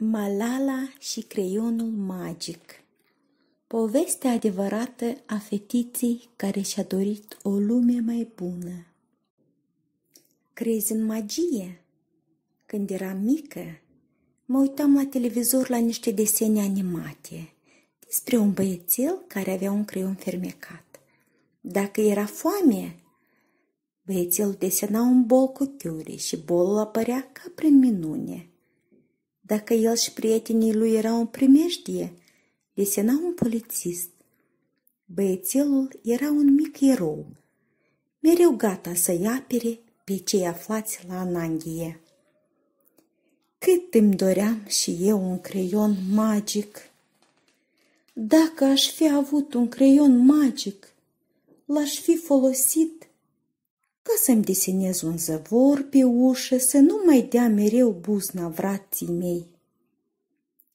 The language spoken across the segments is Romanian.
Malala și creionul magic Povestea adevărată a fetiții care și-a dorit o lume mai bună. Crezi în magie? Când eram mică, mă uitam la televizor la niște desene animate despre un băiețel care avea un creion fermecat. Dacă era foame, băiețelul desena un bol cu chiuri și bolul apărea ca prin minune – dacă el și prietenii lui erau în primejdie, desena un polițist. Băiețelul era un mic erou, mereu gata să-i apere pe cei aflați la ananghie. Cât îmi doream și eu un creion magic! Dacă aș fi avut un creion magic, l-aș fi folosit să-mi desenez un zăvor pe ușă, să nu mai dea mereu buzna vrații mei.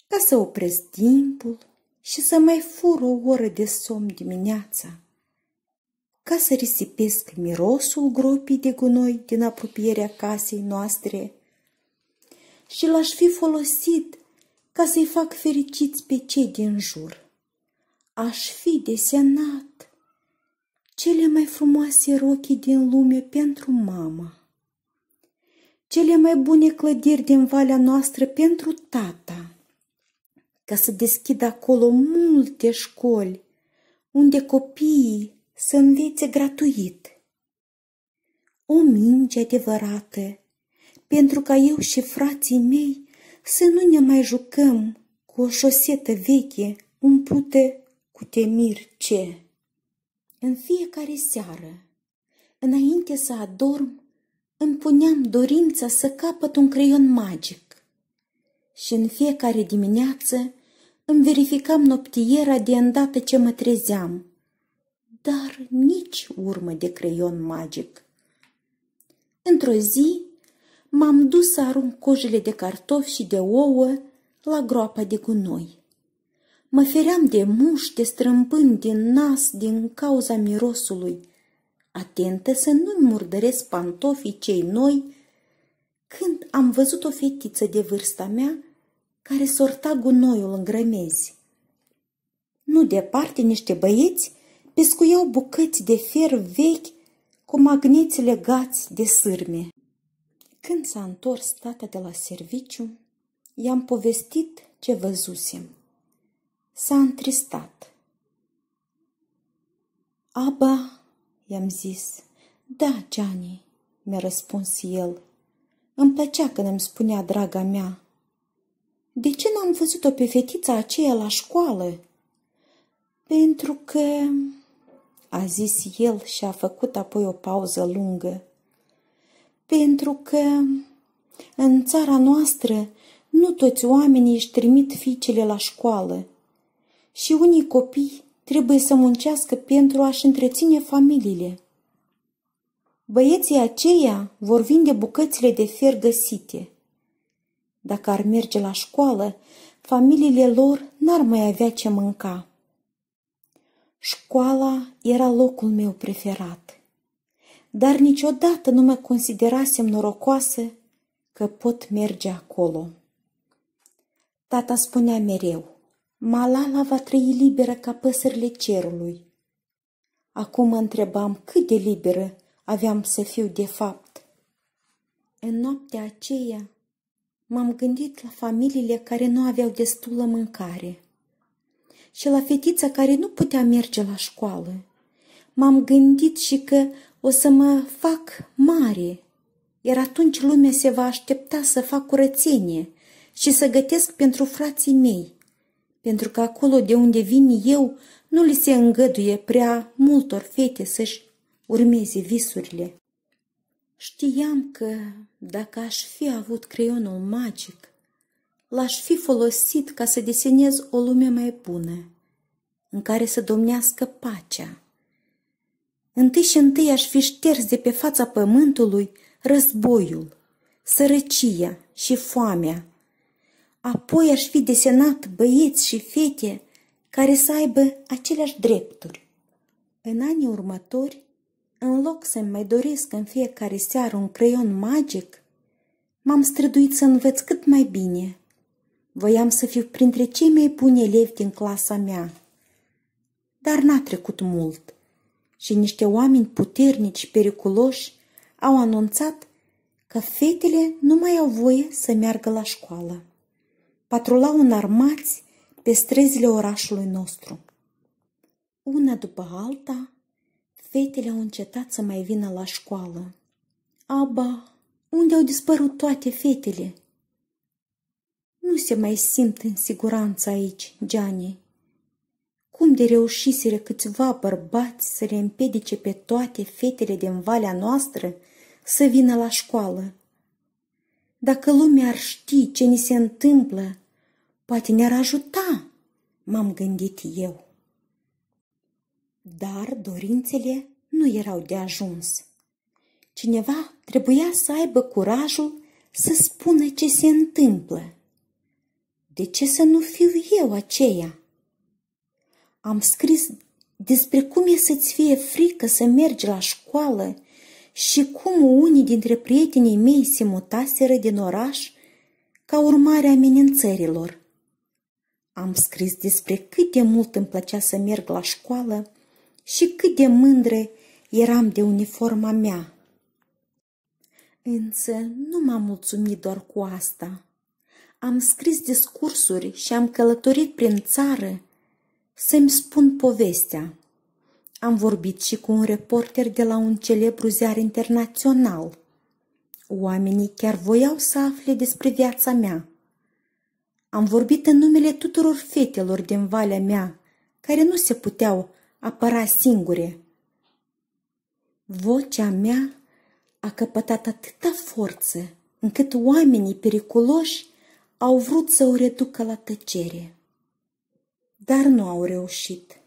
Ca să opresc timpul și să mai fur o oră de somn dimineața, ca să risipesc mirosul gropii de gunoi din apropierea casei noastre și l-aș fi folosit ca să-i fac fericiți pe cei din jur. Aș fi desenat cele mai frumoase rochii din lume pentru mama, cele mai bune clădiri din valea noastră pentru tata, ca să deschidă acolo multe școli unde copiii să învețe gratuit. O minge adevărată, pentru ca eu și frații mei să nu ne mai jucăm cu o șosetă veche umplută cu temir ce. În fiecare seară, înainte să adorm, îmi puneam dorința să capăt un creion magic. Și în fiecare dimineață îmi verificam noptiera de îndată ce mă trezeam, dar nici urmă de creion magic. Într-o zi, m-am dus să arunc cojile de cartofi și de ouă la groapa de gunoi. Mă feream de muș, de strâmbând din nas din cauza mirosului, atentă să nu-mi murdăresc pantofii cei noi, când am văzut o fetiță de vârsta mea care sorta gunoiul în grămezi. Nu departe niște băieți pescuiau bucăți de fer vechi cu magneți legați de sârme. Când s-a întors tata de la serviciu, i-am povestit ce văzusem s-a întristat. Aba, i-am zis, da, Gianni, mi-a răspuns el. Îmi plăcea când îmi spunea draga mea. De ce n-am văzut-o pe fetița aceea la școală? Pentru că, a zis el și a făcut apoi o pauză lungă. Pentru că în țara noastră nu toți oamenii își trimit fiicele la școală și unii copii trebuie să muncească pentru a-și întreține familiile. Băieții aceia vor vinde bucățile de fier găsite. Dacă ar merge la școală, familiile lor n-ar mai avea ce mânca. Școala era locul meu preferat, dar niciodată nu mă considerasem norocoasă că pot merge acolo. Tata spunea mereu, Malala va trăi liberă ca păsările cerului. Acum mă întrebam cât de liberă aveam să fiu de fapt. În noaptea aceea m-am gândit la familiile care nu aveau destulă mâncare și la fetița care nu putea merge la școală. M-am gândit și că o să mă fac mare, iar atunci lumea se va aștepta să fac curățenie și să gătesc pentru frații mei pentru că acolo de unde vin eu nu li se îngăduie prea multor fete să-și urmeze visurile. Știam că dacă aș fi avut creionul magic, l-aș fi folosit ca să desenez o lume mai bună, în care să domnească pacea. Întâi și întâi aș fi șters de pe fața pământului războiul, sărăcia și foamea, Apoi aș fi desenat băieți și fete care să aibă aceleași drepturi. În anii următori, în loc să-mi mai doresc în fiecare seară un creion magic, m-am străduit să învăț cât mai bine. Voiam să fiu printre cei mai buni elevi din clasa mea. Dar n-a trecut mult și niște oameni puternici și periculoși au anunțat că fetele nu mai au voie să meargă la școală patrulau înarmați pe străzile orașului nostru. Una după alta, fetele au încetat să mai vină la școală. Aba, unde au dispărut toate fetele? Nu se mai simt în siguranță aici, Gianni. Cum de reușiseră câțiva bărbați să le împiedice pe toate fetele din valea noastră să vină la școală? Dacă lumea ar ști ce ni se întâmplă, Poate ne-ar ajuta, m-am gândit eu. Dar dorințele nu erau de ajuns. Cineva trebuia să aibă curajul să spună ce se întâmplă. De ce să nu fiu eu aceea? Am scris despre cum e să-ți fie frică să mergi la școală și cum unii dintre prietenii mei se mutaseră din oraș ca urmare a amenințărilor. Am scris despre cât de mult îmi plăcea să merg la școală și cât de mândre eram de uniforma mea. Însă nu m-am mulțumit doar cu asta. Am scris discursuri și am călătorit prin țară să-mi spun povestea. Am vorbit și cu un reporter de la un celebru ziar internațional. Oamenii chiar voiau să afle despre viața mea. Am vorbit în numele tuturor fetelor din valea mea, care nu se puteau apăra singure. Vocea mea a căpătat atâta forță încât oamenii periculoși au vrut să o reducă la tăcere. Dar nu au reușit.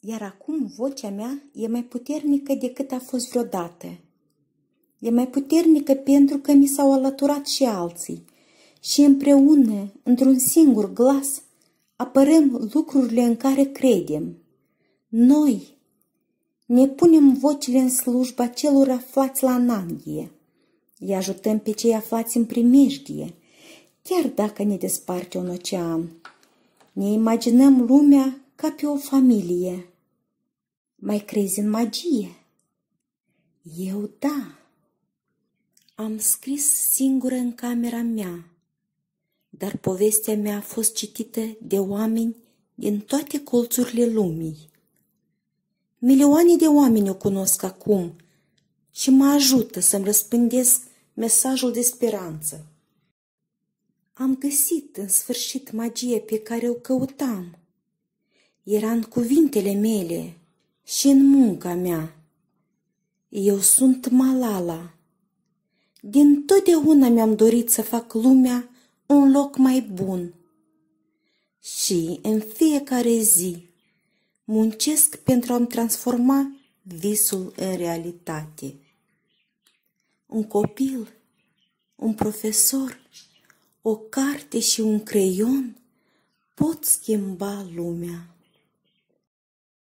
Iar acum vocea mea e mai puternică decât a fost vreodată. E mai puternică pentru că mi s-au alăturat și alții, și împreună, într-un singur glas, apărăm lucrurile în care credem. Noi ne punem vocile în slujba celor aflați la ananghie. Îi ajutăm pe cei aflați în primejdie, chiar dacă ne desparte un ocean. Ne imaginăm lumea ca pe o familie. Mai crezi în magie? Eu da. Am scris singură în camera mea dar povestea mea a fost citită de oameni din toate colțurile lumii. Milioane de oameni o cunosc acum și mă ajută să-mi răspândesc mesajul de speranță. Am găsit în sfârșit magie pe care o căutam. Era în cuvintele mele și în munca mea. Eu sunt Malala. Din totdeauna mi-am dorit să fac lumea un loc mai bun. Și în fiecare zi muncesc pentru a-mi transforma visul în realitate. Un copil, un profesor, o carte și un creion pot schimba lumea.